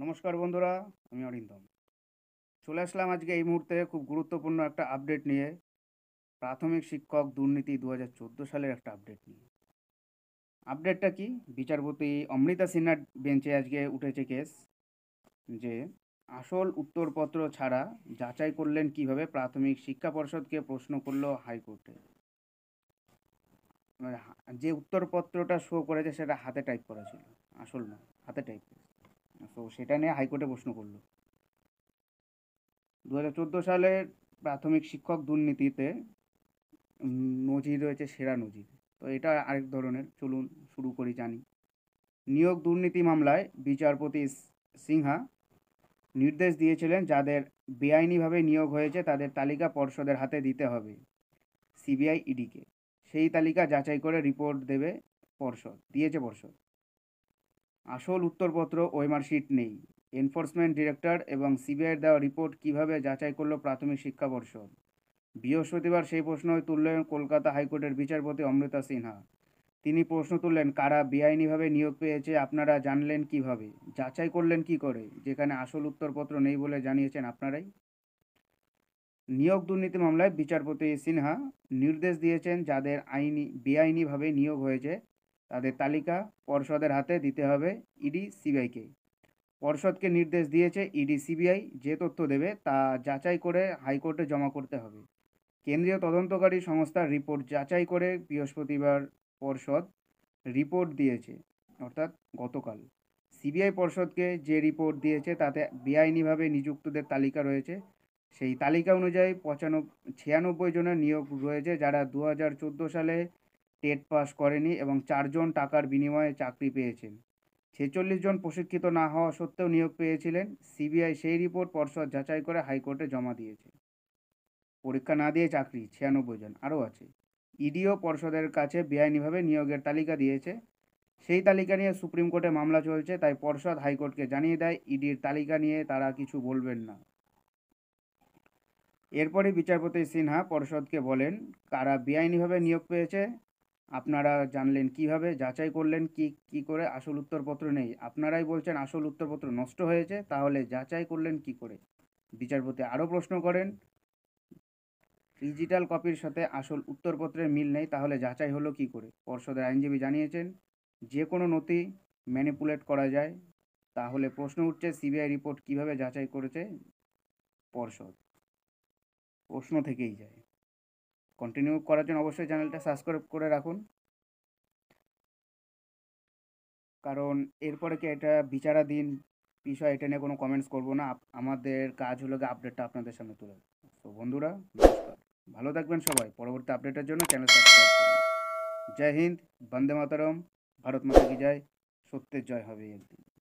নমস্কার বন্ধুরা আমি অরিন্দম চলে আসলাম আজকে এই মুহূর্তে খুব গুরুত্বপূর্ণ একটা আপডেট নিয়ে প্রাথমিক শিক্ষক দুর্নীতি দু সালের একটা আপডেট নিয়ে আপডেটটা কি বিচারপতি অমৃতা সিনহার বেঞ্চে আজকে উঠেছে কেস যে আসল উত্তরপত্র ছাড়া যাচাই করলেন কিভাবে প্রাথমিক শিক্ষা পর্ষদকে প্রশ্ন করল হাইকোর্টে মানে যে উত্তরপত্রটা শো করেছে সেটা হাতে টাইপ করা ছিল আসল না হাতে টাইপ করেছে সেটা নিয়ে হাইকোর্টে প্রশ্ন করল দু সালের প্রাথমিক শিক্ষক দুর্নীতিতে নজির রয়েছে সেরা নজির তো এটা আরেক ধরনের চলুন শুরু করি জানি নিয়োগ দুর্নীতি মামলায় বিচারপতি সিনহা নির্দেশ দিয়েছিলেন যাদের বেআইনিভাবে নিয়োগ হয়েছে তাদের তালিকা পর্ষদের হাতে দিতে হবে সিবিআই ইডিকে সেই তালিকা যাচাই করে রিপোর্ট দেবে পর্ষদ দিয়েছে পর্ষদ আসল উত্তরপত্র ওয়েমার্কশিট নেই এনফোর্সমেন্ট ডিরেক্টর এবং সিবিআইয়ের দেওয়া রিপোর্ট কিভাবে যাচাই করল প্রাথমিক শিক্ষা পর্ষদ বৃহস্পতিবার সেই প্রশ্ন তুললেন কলকাতা হাইকোর্টের বিচারপতি অমৃতা সিনহা তিনি প্রশ্ন তুললেন কারা বেআইনিভাবে নিয়োগ পেয়েছে আপনারা জানলেন কিভাবে যাচাই করলেন কি করে যেখানে আসল উত্তরপত্র নেই বলে জানিয়েছেন আপনারাই নিয়োগ দুর্নীতি মামলায় বিচারপতি সিনহা নির্দেশ দিয়েছেন যাদের আইনি বেআইনিভাবে নিয়োগ হয়েছে তাদের তালিকা পর্ষদের হাতে দিতে হবে ইডি সিবিআইকে পর্ষদকে নির্দেশ দিয়েছে ইডি সিবিআই যে তথ্য দেবে তা যাচাই করে হাইকোর্টে জমা করতে হবে কেন্দ্রীয় তদন্তকারী সংস্থার রিপোর্ট যাচাই করে বৃহস্পতিবার পর্ষদ রিপোর্ট দিয়েছে অর্থাৎ গতকাল সিবিআই পর্ষদকে যে রিপোর্ট দিয়েছে তাতে বেআইনিভাবে নিযুক্তদের তালিকা রয়েছে সেই তালিকা অনুযায়ী পঁচানব্বই ছিয়ানব্বই জনের নিয়োগ রয়েছে যারা দু সালে টেট পাস করেনি এবং চারজন টাকার বিনিময়ে চাকরি পেয়েছেন ছেচল্লিশ জন প্রশিক্ষিত না হওয়া সত্ত্বেও নিয়োগ পেয়েছিলেন সিবিআই সেই রিপোর্ট পর্ষদ যাচাই করে হাইকোর্টে জমা দিয়েছে পরীক্ষা না দিয়ে চাকরি ছিয়ানব্বই জন আরও আছে ইডিও পর্ষদের কাছে বেআইনিভাবে নিয়োগের তালিকা দিয়েছে সেই তালিকা নিয়ে সুপ্রিম কোর্টে মামলা চলছে তাই পর্ষদ হাইকোর্টকে জানিয়ে দেয় ইডির তালিকা নিয়ে তারা কিছু বলবেন না এরপরই বিচারপতি সিনহা পর্ষদকে বলেন কারা বেআইনিভাবে নিয়োগ পেয়েছে আপনারা জানলেন কিভাবে যাচাই করলেন কি কি করে আসল উত্তরপত্র নেই আপনারাই বলছেন আসল উত্তরপত্র নষ্ট হয়েছে তাহলে যাচাই করলেন কি করে বিচারপতি আরও প্রশ্ন করেন ডিজিটাল কপির সাথে আসল উত্তরপত্রের মিল নেই তাহলে যাচাই হলো কি করে পর্ষদের আইনজীবী জানিয়েছেন যে কোনো নথি ম্যানিপুলেট করা যায় তাহলে প্রশ্ন উঠছে সিবিআই রিপোর্ট কিভাবে যাচাই করেছে পর্ষদ প্রশ্ন থেকেই যায় কন্টিনিউ করার জন্য অবশ্যই চ্যানেলটা সাবস্ক্রাইব করে রাখুন কারণ এরপরে কি এটা বিচারাধীন বিষয় এটা নিয়ে কোনো কমেন্টস করব না আমাদের কাজ হলো গিয়ে আপডেটটা আপনাদের সামনে তুলে তো বন্ধুরা নমস্কার ভালো থাকবেন সবাই পরবর্তী আপডেটের জন্য চ্যানেল সাবস্ক্রাইব করুন জয় হিন্দ বন্দে মাতারম ভারত মাতা কি জয় সত্যের জয় হবে একদিন